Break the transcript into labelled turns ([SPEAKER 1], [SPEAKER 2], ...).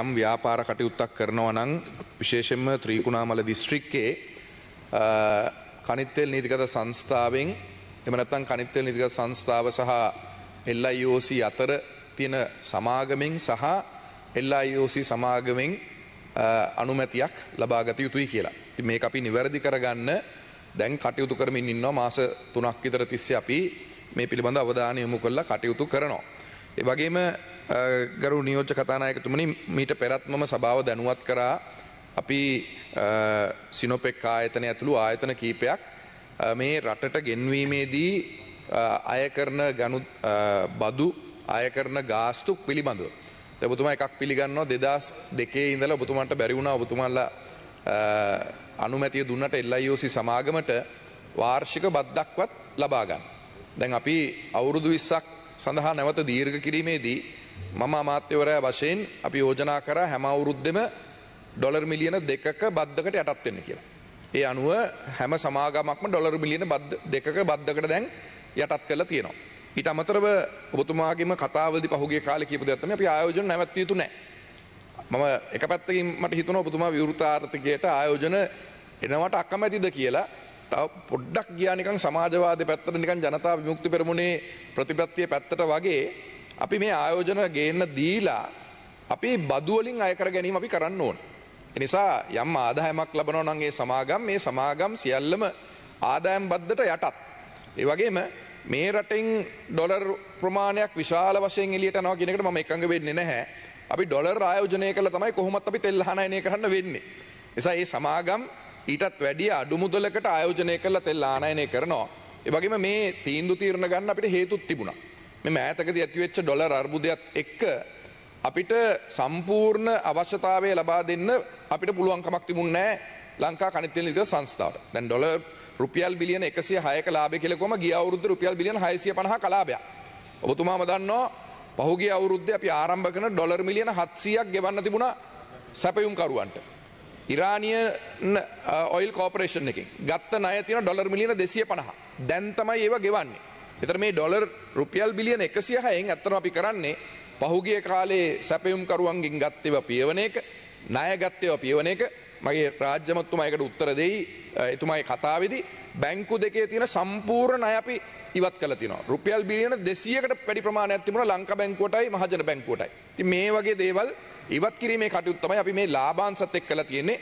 [SPEAKER 1] යම් ව්‍යාපාර කටයුත්තක් කරනවා නම් විශේෂයෙන්ම ත්‍රිකුණාමල දිස්ත්‍රික්කයේ කනිත්තෙල් නීතිගත සංස්ථාවෙන් එහෙම නැත්නම් කනිත්තෙල් නීතිගත සංස්ථාව සහ LIOC අතර තියෙන සමාගමෙන් සහ LIOC සමාගමෙන් අනුමැතියක් ලබා ගත යුතුයි කියලා. ඉතින් මේක අපි નિවැරදි කරගන්න දැන් කටයුතු කරමින් ඉන්නවා මාස 3ක් විතර තිස්සේ අපි මේ පිළිබඳ අවධානය යොමු කරලා කටයුතු කරනවා. ඒ වගේම ගරු නියෝජ්‍ය කතානායකතුමනි මීට පෙරත් මම සභාව දැනුවත් කරා අපි සිනොපෙක් ආයතන ඇතුළු ආයතන කීපයක් මේ රටට ගෙන්වීමේදී අය කරන ගනු බදු අය කරන ගාස්තුක් පිළිබඳව. ඔබතුමා එකක් පිළිගන්නවා දෙදස් දෙකේ ඉඳලා ඔබතුමන්ට බැරි වුණා ඔබතුමන්ලා අනුමැතිය දුන්නට එල්ලයිෝසි සමාගමට වාර්ෂික බද්දක්වත් ලබා ගන්න. දැන් අපි අවුරුදු 20ක් සඳහා නැවත දීර්ඝ කිරීමේදී මම අමාත්‍යවරයා වශයෙන් අපි යෝජනා කරා හැම අවුරුද්දෙම ඩොලර් මිලියන දෙකක බද්දකට යටත් වෙන්න කියලා. ඒ අනුව හැම සමාගමක්ම ඩොලර් මිලියන දෙකක බද්දකට දැන් යටත් කරලා තියෙනවා. ඊට අමතරව ඔබතුමාගේම කතාවලදී පහුගිය කාලේ කියපු දෙයක් තමයි අපි ආයෝජන නැවැත්විය යුතු නැහැ. මම එක පැත්තකින් මට හිතුණා ඔබතුමා විවෘතාර්ථිකයට ආයෝජන එනවට අකමැතිද කියලා තව පොඩ්ඩක් ගියා නිකන් සමාජවාදී පැත්තට නිකන් ජනතා විමුක්ති පෙරමුණේ ප්‍රතිපත්තිය පැත්තට වගේ අපි මේ ආයෝජන ගේන්න දීලා අපි බදුවලින් අයකර ගැනීම අපි කරන්න ඕන. එනිසා යම් ආදායමක් ලබනවා නන්ගේ සමාගම් මේ සමාගම් සියල්ලම ආදායම් බද්ධට යටත්. ඒ වගේම මේ රටෙන් ඩොලර් ප්‍රමාණයක් විශාල වශයෙන් එලියට නවා කෙනෙකට ම එකඟ වෙන්නේ නැහැ. අපි ඩොලර් ආයෝජනය කළ තමයි කොහොමත් අපි තෙල් හනයනය කරන්න වෙන්නේ. එසා ඒ සමාගම් ඊටත් වැඩිය අඩුමුදලකට ආයෝජනය කරලා තෙල් ආනයනය කරනවා. එවගේම මේ තීන්දු තීරණ ගන්න අපිට හේතුත් තිබුණා. මෙම ඈතකදී ඇතිවෙච්ච ඩොලර් අර්බුදයත් එක්ක අපිට සම්පූර්ණ අවශ්‍යතාවය ලබා දෙන්න අපිට පුළුවන්කමක් තිබුණ නෑ ලංකා කනිත්තෙල් නිග සංස්ථාවට දැන් ඩොල රුපියල් බිලියන එකසිය හයක ලාබය කෙලකොම ගිය අවුරුද්ධ රුපියල් බිලියන හයසිය පණහ කලාබයක් ඔබතුමාම දන්නවා පහුගේ අවුරුද්ධ අපි ආරම්භ කරන ඩොලර් මිලියන හත්සියක් ගෙවන්න තිබුණ සැපයුම්කරුවන්ට ඉරානියන් ඔයිල් කෝපරේෂන් එකින් ගත්ත නය තින ඩොලර් මිලියන දෙසිය පණහ දැන්තමයි ඒව ගෙවන්නේ එතර මේ ඩොලර් රුපියල් බිලියන එකසිය හයෙන් ඇත්තම අපි කරන්නේ පහුගිය කාලේ සැපයුම්කරුවන්ගෙන් ගත්තව පියවන එක ණය ගත්තව පියවන එක මගේ රාජ්‍යමත්තුමයකට උත්තර දෙයි එතුමයි කතාවෙදි බැංකු දෙකේ තියෙන සම්පූර්ණ ණය අපි ඉවත් කළ තිනවා. රුපියල් බිලියන 200කට වැඩි ප්‍රමාණයක් තිබුණා ලංකා බැංකුවටයි මහජන බැංකුවටයි. ඉතින් මේ වගේ දේවල් ඉවත් කිරීමේ කටයුතු තමයි අපි මේ ලාභාංශත් එක්කලා තියෙන්නේ.